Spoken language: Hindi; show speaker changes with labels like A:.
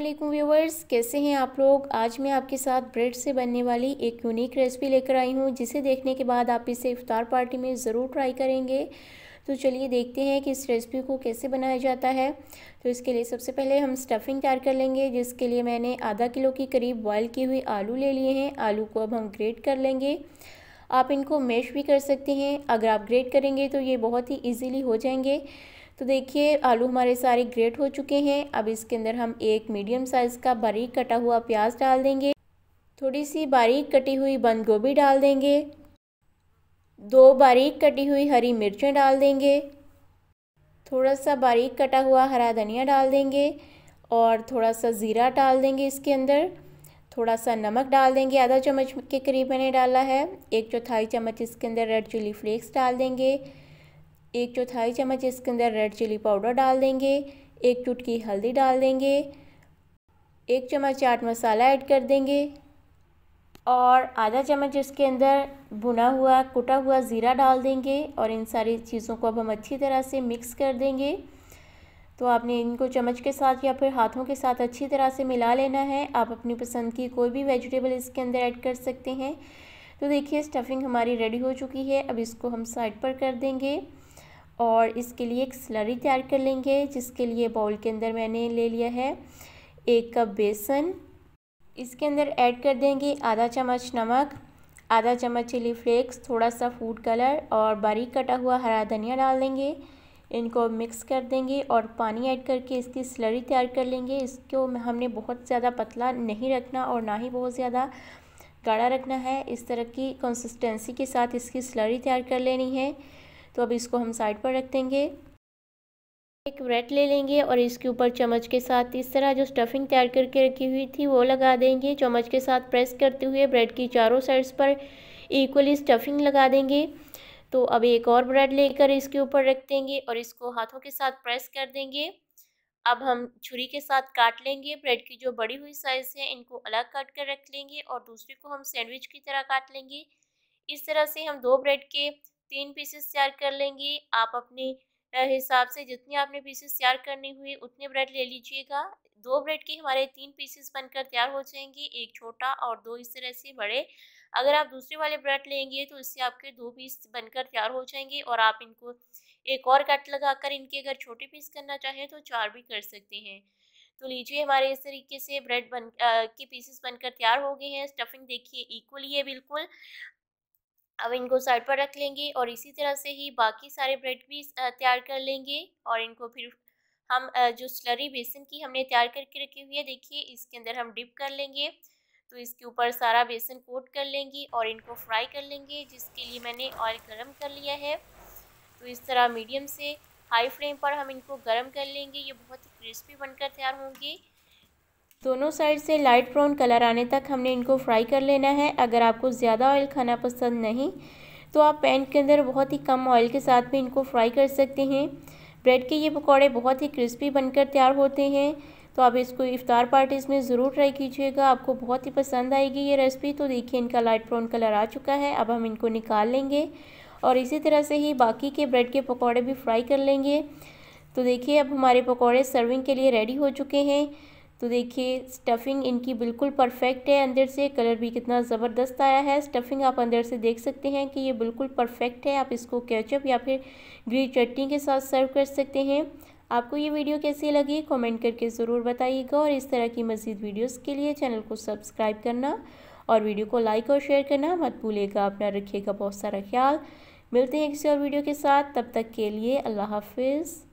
A: असलम व्यूवर्स कैसे हैं आप लोग आज मैं आपके साथ ब्रेड से बनने वाली एक यूनिक रेसिपी लेकर आई हूँ जिसे देखने के बाद आप इसे इफ़ार पार्टी में ज़रूर ट्राई करेंगे तो चलिए देखते हैं कि इस रेसिपी को कैसे बनाया जाता है तो इसके लिए सबसे पहले हम स्टफ़िंग तैयार कर लेंगे जिसके लिए मैंने आधा किलो के करीब बॉयल की हुई आलू ले लिए हैं आलू को अब हम ग्रेट कर लेंगे आप इनको मैश भी कर सकते हैं अगर आप ग्रेट करेंगे तो ये बहुत ही ईजीली हो जाएंगे तो देखिए आलू हमारे सारे ग्रेट हो चुके हैं अब इसके अंदर हम एक मीडियम साइज़ का बारीक कटा हुआ प्याज डाल देंगे थोड़ी सी बारीक कटी हुई बंद गोभी डाल देंगे दो बारीक कटी हुई हरी मिर्चें डाल देंगे थोड़ा सा बारीक कटा हुआ हरा धनिया डाल देंगे और थोड़ा सा ज़ीरा डाल देंगे इसके अंदर थोड़ा सा नमक डाल देंगे आधा चम्मच के करीब मैंने डाला है एक चौथाई चम्मच इसके अंदर रेड चिली फ्लेक्स डाल देंगे एक चौथाई चम्मच इसके अंदर रेड चिली पाउडर डाल देंगे एक चुटकी हल्दी डाल देंगे एक चम्मच चाट मसाला ऐड कर देंगे और आधा चम्मच इसके अंदर भुना हुआ कुटा हुआ ज़ीरा डाल देंगे और इन सारी चीज़ों को अब हम अच्छी तरह से मिक्स कर देंगे तो आपने इनको चम्मच के साथ या फिर हाथों के साथ अच्छी तरह से मिला लेना है आप अपनी पसंद की कोई भी वेजिटेबल इसके अंदर ऐड कर सकते हैं तो देखिए स्टफिंग हमारी रेडी हो चुकी है अब इसको हम साइड पर कर देंगे और इसके लिए एक स्लरी तैयार कर लेंगे जिसके लिए बाउल के अंदर मैंने ले लिया है एक कप बेसन इसके अंदर ऐड कर देंगे आधा चम्मच नमक आधा चम्मच चिली फ्लेक्स थोड़ा सा फूड कलर और बारीक कटा हुआ हरा धनिया डाल देंगे इनको मिक्स कर देंगे और पानी ऐड करके इसकी स्लरी तैयार कर लेंगे इसको हमने बहुत ज़्यादा पतला नहीं रखना और ना ही बहुत ज़्यादा गाढ़ा रखना है इस तरह की कंसिस्टेंसी के साथ इसकी स्लरी तैयार कर लेनी है तो अब इसको हम साइड पर रख देंगे एक ब्रेड ले लेंगे और इसके ऊपर चम्मच के साथ इस तरह जो स्टफिंग तैयार करके रखी हुई थी वो लगा देंगे चम्मच के साथ प्रेस करते हुए ब्रेड की चारों साइड्स पर इक्वली स्टफिंग लगा देंगे तो अब एक और ब्रेड लेकर इसके ऊपर रख देंगे और इसको हाथों के साथ प्रेस कर देंगे अब हम छुरी के साथ काट लेंगे ब्रेड की जो बड़ी हुई साइज़ है इनको अलग काट कर रख लेंगे और दूसरे को हम सैंडविच की तरह काट लेंगे इस तरह से हम दो ब्रेड के तीन पीसेस तैयार कर लेंगे आप अपने हिसाब से जितने आपने पीसेस तैयार करनी हुई उतने ब्रेड ले लीजिएगा दो ब्रेड के हमारे तीन पीसेस बनकर तैयार हो जाएंगे एक छोटा और दो इस तरह से बड़े अगर आप दूसरे वाले ब्रेड लेंगे तो इससे आपके दो पीस बनकर तैयार हो जाएंगे और आप इनको एक और कट लगाकर इनके अगर छोटे पीस करना चाहें तो चार भी कर सकते हैं तो लीजिए हमारे इस तरीके से ब्रेड बन आ, के पीसेस बनकर तैयार हो गए हैं स्टफिंग देखिए इक्वली है बिल्कुल अब इनको साइड पर रख लेंगे और इसी तरह से ही बाकी सारे ब्रेड भी तैयार कर लेंगे और इनको फिर हम जो स्लरी बेसन की हमने तैयार करके रखी हुई है देखिए इसके अंदर हम डिप कर लेंगे तो इसके ऊपर सारा बेसन कोट कर लेंगे और इनको फ्राई कर लेंगे जिसके लिए मैंने ऑयल गर्म कर लिया है तो इस तरह मीडियम से हाई फ्लेम पर हम इनको गर्म कर लेंगे ये बहुत ही क्रिस्पी बनकर तैयार होंगे दोनों साइड से लाइट ब्राउन कलर आने तक हमने इनको फ्राई कर लेना है अगर आपको ज़्यादा ऑयल खाना पसंद नहीं तो आप पैन के अंदर बहुत ही कम ऑयल के साथ में इनको फ्राई कर सकते हैं ब्रेड के ये पकौड़े बहुत ही क्रिस्पी बनकर तैयार होते हैं तो आप इसको इफ्तार पार्टीज़ में ज़रूर ट्राई कीजिएगा आपको बहुत ही पसंद आएगी ये रेसिपी तो देखिए इनका लाइट ब्राउन कलर आ चुका है अब हम इनको निकाल लेंगे और इसी तरह से ही बाकी के ब्रेड के पकौड़े भी फ्राई कर लेंगे तो देखिए अब हमारे पकौड़े सर्विंग के लिए रेडी हो चुके हैं तो देखिए स्टफ़िंग इनकी बिल्कुल परफेक्ट है अंदर से कलर भी कितना ज़बरदस्त आया है स्टफ़िंग आप अंदर से देख सकते हैं कि ये बिल्कुल परफेक्ट है आप इसको केचप या फिर ग्रीन चटनी के साथ सर्व कर सकते हैं आपको ये वीडियो कैसी लगी कमेंट करके ज़रूर बताइएगा और इस तरह की मज़ीद वीडियोस के लिए चैनल को सब्सक्राइब करना और वीडियो को लाइक और शेयर करना मत भूलेगा अपना रखिएगा बहुत सारा ख्याल मिलते हैं किसी और वीडियो के साथ तब तक के लिए अल्लाह हाफिज़